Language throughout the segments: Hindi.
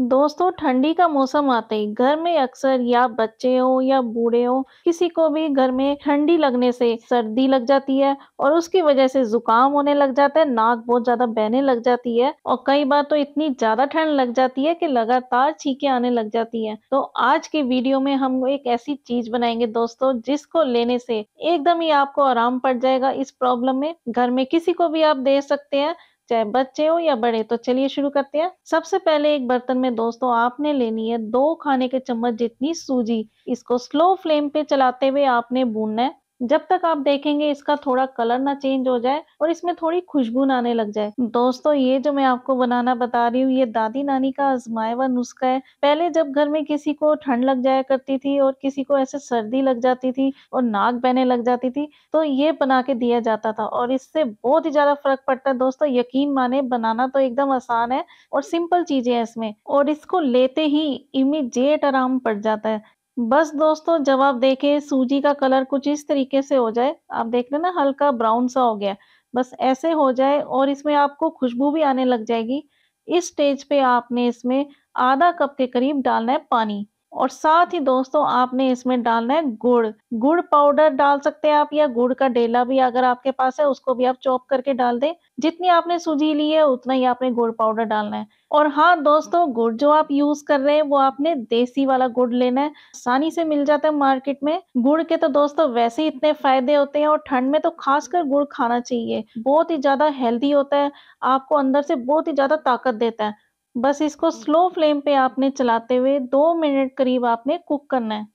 दोस्तों ठंडी का मौसम आते ही घर में अक्सर या बच्चे हो या बूढ़े हो किसी को भी घर में ठंडी लगने से सर्दी लग जाती है और उसकी वजह से जुकाम होने लग जाता है नाक बहुत ज्यादा बहने लग जाती है और कई बार तो इतनी ज्यादा ठंड लग जाती है कि लगातार छीके आने लग जाती है तो आज के वीडियो में हम एक ऐसी चीज बनाएंगे दोस्तों जिसको लेने से एकदम ही आपको आराम पड़ जाएगा इस प्रॉब्लम में घर में किसी को भी आप दे सकते हैं चाहे बच्चे हो या बड़े तो चलिए शुरू करते हैं सबसे पहले एक बर्तन में दोस्तों आपने लेनी है दो खाने के चम्मच जितनी सूजी इसको स्लो फ्लेम पे चलाते हुए आपने भूनना है जब तक आप देखेंगे इसका थोड़ा कलर ना चेंज हो जाए और इसमें थोड़ी खुशबू ना आने लग जाए दोस्तों ये जो मैं आपको बनाना बता रही हूँ ये दादी नानी का आजमाया हुआ नुस्खा है पहले जब घर में किसी को ठंड लग जाया करती थी और किसी को ऐसे सर्दी लग जाती थी और नाक बहने लग जाती थी तो ये बना के दिया जाता था और इससे बहुत ही ज्यादा फर्क पड़ता है दोस्तों यकीन माने बनाना तो एकदम आसान है और सिंपल चीजें है इसमें और इसको लेते ही इमीडिएट आराम पड़ जाता है बस दोस्तों जब आप देखें सूजी का कलर कुछ इस तरीके से हो जाए आप देख रहे ना हल्का ब्राउन सा हो गया बस ऐसे हो जाए और इसमें आपको खुशबू भी आने लग जाएगी इस स्टेज पे आपने इसमें आधा कप के करीब डालना है पानी और साथ ही दोस्तों आपने इसमें डालना है गुड़ गुड़ पाउडर डाल सकते हैं आप या गुड़ का डेला भी अगर आपके पास है उसको भी आप चॉप करके डाल दें जितनी आपने सूजी ली है उतना ही आपने गुड़ पाउडर डालना है और हाँ दोस्तों गुड़ जो आप यूज कर रहे हैं वो आपने देसी वाला गुड़ लेना है आसानी से मिल जाता है मार्केट में गुड़ के तो दोस्तों वैसे ही इतने फायदे होते हैं और ठंड में तो खासकर गुड़ खाना चाहिए बहुत ही ज्यादा हेल्दी होता है आपको अंदर से बहुत ही ज्यादा ताकत देता है बस इसको स्लो फ्लेम पे आपने चलाते हुए दो मिनट करीब आपने कुक करना है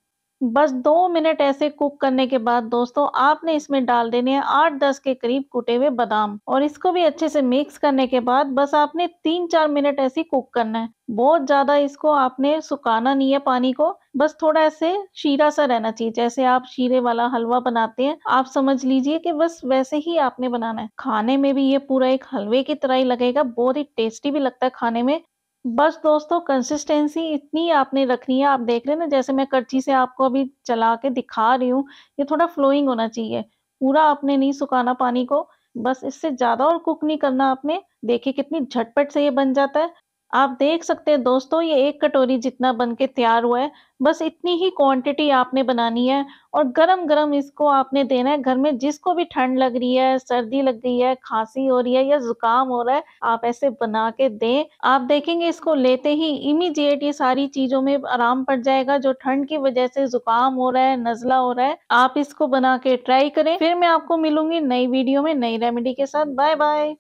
बस दो मिनट ऐसे कुक करने के बाद दोस्तों आपने इसमें डाल देने हैं आठ दस के करीब कुटे हुए बादाम और इसको भी अच्छे से मिक्स करने के बाद बस आपने तीन चार मिनट ऐसे कुक करना है बहुत ज्यादा इसको आपने सुखाना नहीं है पानी को बस थोड़ा ऐसे शीरा सा रहना चाहिए जैसे आप शीरे वाला हलवा बनाते हैं आप समझ लीजिए कि बस वैसे ही आपने बनाना है खाने में भी ये पूरा एक हलवे की तरह ही लगेगा बहुत ही टेस्टी भी लगता है खाने में बस दोस्तों कंसिस्टेंसी इतनी आपने रखनी है आप देख रहे हैं ना जैसे मैं कर्ची से आपको अभी चला के दिखा रही हूँ ये थोड़ा फ्लोइंग होना चाहिए पूरा आपने नहीं सुखाना पानी को बस इससे ज़्यादा और कुक नहीं करना आपने देखिए कितनी झटपट से ये बन जाता है आप देख सकते हैं दोस्तों ये एक कटोरी जितना बन के तैयार हुआ है बस इतनी ही क्वांटिटी आपने बनानी है और गरम गरम इसको आपने देना है घर में जिसको भी ठंड लग रही है सर्दी लग रही है खांसी हो रही है या जुकाम हो रहा है आप ऐसे बना के दें आप देखेंगे इसको लेते ही इमीडिएट ये सारी चीजों में आराम पड़ जाएगा जो ठंड की वजह से जुकाम हो रहा है नजला हो रहा है आप इसको बना के ट्राई करें फिर मैं आपको मिलूंगी नई वीडियो में नई रेमेडी के साथ बाय बाय